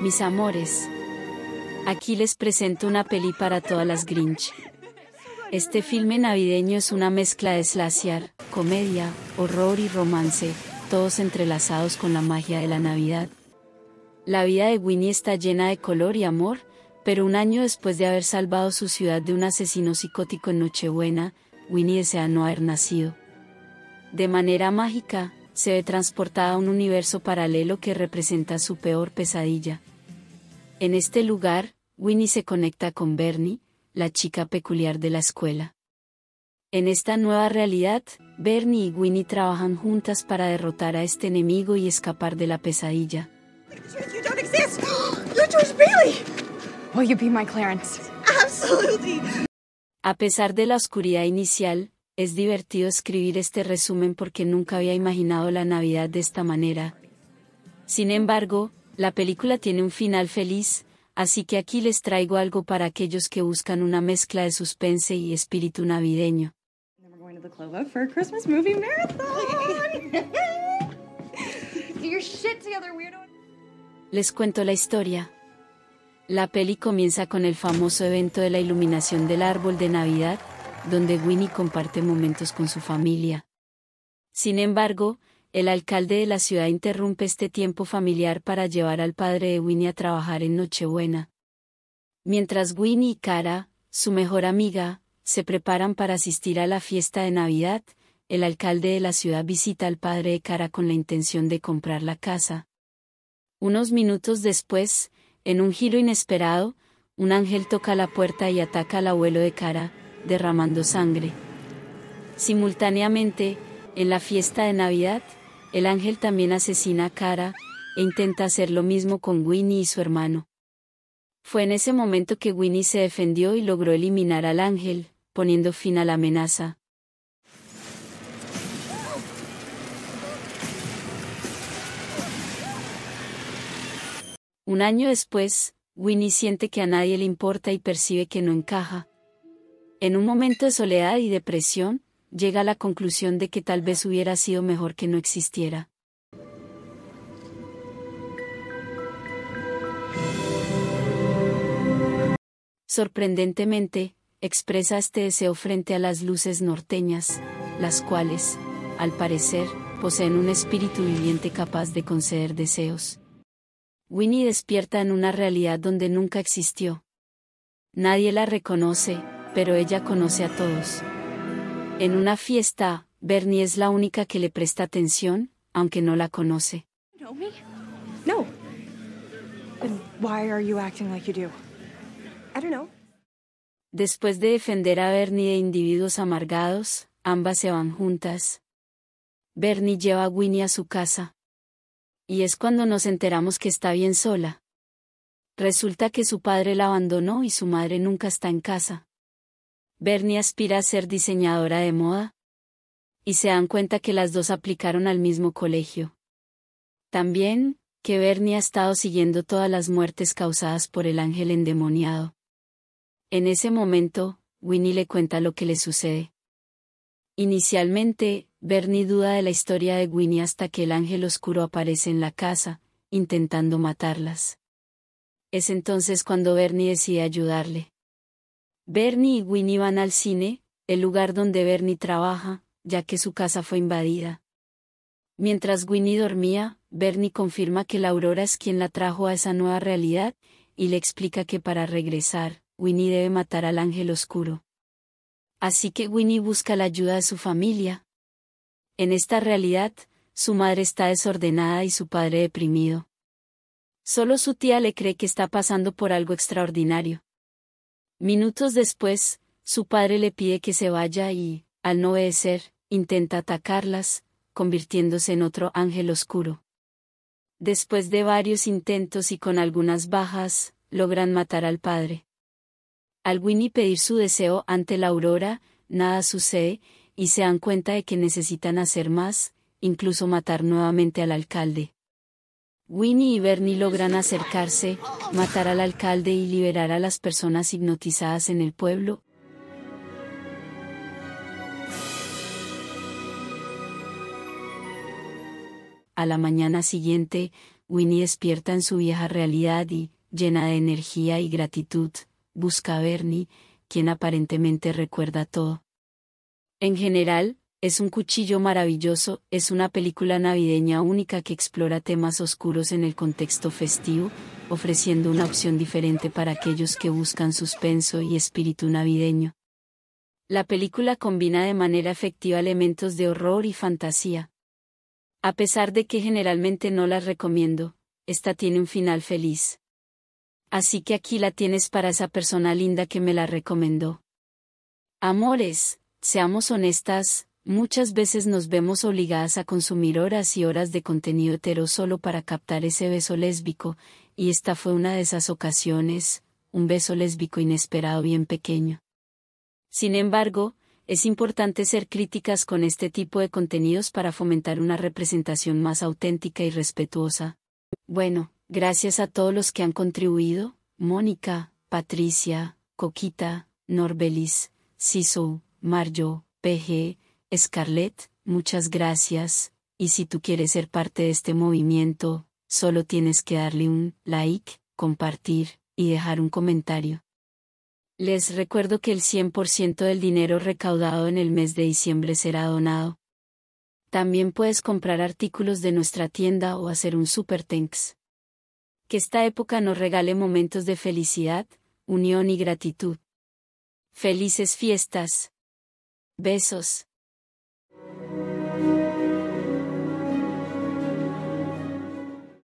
mis amores. Aquí les presento una peli para todas las Grinch. Este filme navideño es una mezcla de slasher, comedia, horror y romance, todos entrelazados con la magia de la Navidad. La vida de Winnie está llena de color y amor, pero un año después de haber salvado su ciudad de un asesino psicótico en Nochebuena, Winnie desea no haber nacido. De manera mágica, se transportada a un universo paralelo que representa su peor pesadilla. En este lugar, Winnie se conecta con Bernie, la chica peculiar de la escuela. En esta nueva realidad, Bernie y Winnie trabajan juntas para derrotar a este enemigo y escapar de la pesadilla. A pesar de la oscuridad inicial, es divertido escribir este resumen porque nunca había imaginado la Navidad de esta manera. Sin embargo, la película tiene un final feliz, así que aquí les traigo algo para aquellos que buscan una mezcla de suspense y espíritu navideño. Les cuento la historia. La peli comienza con el famoso evento de la iluminación del árbol de Navidad, donde Winnie comparte momentos con su familia. Sin embargo, el alcalde de la ciudad interrumpe este tiempo familiar para llevar al padre de Winnie a trabajar en Nochebuena. Mientras Winnie y Cara, su mejor amiga, se preparan para asistir a la fiesta de Navidad, el alcalde de la ciudad visita al padre de Cara con la intención de comprar la casa. Unos minutos después, en un giro inesperado, un ángel toca la puerta y ataca al abuelo de Cara, derramando sangre. Simultáneamente, en la fiesta de Navidad, el ángel también asesina a Kara e intenta hacer lo mismo con Winnie y su hermano. Fue en ese momento que Winnie se defendió y logró eliminar al ángel, poniendo fin a la amenaza. Un año después, Winnie siente que a nadie le importa y percibe que no encaja, en un momento de soledad y depresión, llega a la conclusión de que tal vez hubiera sido mejor que no existiera. Sorprendentemente, expresa este deseo frente a las luces norteñas, las cuales, al parecer, poseen un espíritu viviente capaz de conceder deseos. Winnie despierta en una realidad donde nunca existió. Nadie la reconoce, pero ella conoce a todos. En una fiesta, Bernie es la única que le presta atención, aunque no la conoce. No. Después de defender a Bernie de individuos amargados, ambas se van juntas. Bernie lleva a Winnie a su casa. Y es cuando nos enteramos que está bien sola. Resulta que su padre la abandonó y su madre nunca está en casa. Bernie aspira a ser diseñadora de moda. Y se dan cuenta que las dos aplicaron al mismo colegio. También, que Bernie ha estado siguiendo todas las muertes causadas por el ángel endemoniado. En ese momento, Winnie le cuenta lo que le sucede. Inicialmente, Bernie duda de la historia de Winnie hasta que el ángel oscuro aparece en la casa, intentando matarlas. Es entonces cuando Bernie decide ayudarle. Bernie y Winnie van al cine, el lugar donde Bernie trabaja, ya que su casa fue invadida. Mientras Winnie dormía, Bernie confirma que la Aurora es quien la trajo a esa nueva realidad, y le explica que para regresar, Winnie debe matar al ángel oscuro. Así que Winnie busca la ayuda de su familia. En esta realidad, su madre está desordenada y su padre deprimido. Solo su tía le cree que está pasando por algo extraordinario. Minutos después, su padre le pide que se vaya y, al no obedecer, intenta atacarlas, convirtiéndose en otro ángel oscuro. Después de varios intentos y con algunas bajas, logran matar al padre. Al Winnie pedir su deseo ante la aurora, nada sucede, y se dan cuenta de que necesitan hacer más, incluso matar nuevamente al alcalde. Winnie y Bernie logran acercarse, matar al alcalde y liberar a las personas hipnotizadas en el pueblo, A la mañana siguiente, Winnie despierta en su vieja realidad y, llena de energía y gratitud, busca a Bernie, quien aparentemente recuerda todo. En general, es un cuchillo maravilloso, es una película navideña única que explora temas oscuros en el contexto festivo, ofreciendo una opción diferente para aquellos que buscan suspenso y espíritu navideño. La película combina de manera efectiva elementos de horror y fantasía. A pesar de que generalmente no las recomiendo, esta tiene un final feliz. Así que aquí la tienes para esa persona linda que me la recomendó. Amores, seamos honestas, muchas veces nos vemos obligadas a consumir horas y horas de contenido hetero solo para captar ese beso lésbico, y esta fue una de esas ocasiones, un beso lésbico inesperado bien pequeño. Sin embargo, es importante ser críticas con este tipo de contenidos para fomentar una representación más auténtica y respetuosa. Bueno, gracias a todos los que han contribuido, Mónica, Patricia, Coquita, Norbelis, Sisu, Marjo, PG, Scarlett, muchas gracias, y si tú quieres ser parte de este movimiento, solo tienes que darle un like, compartir, y dejar un comentario. Les recuerdo que el 100% del dinero recaudado en el mes de diciembre será donado. También puedes comprar artículos de nuestra tienda o hacer un super Que esta época nos regale momentos de felicidad, unión y gratitud. Felices fiestas. Besos.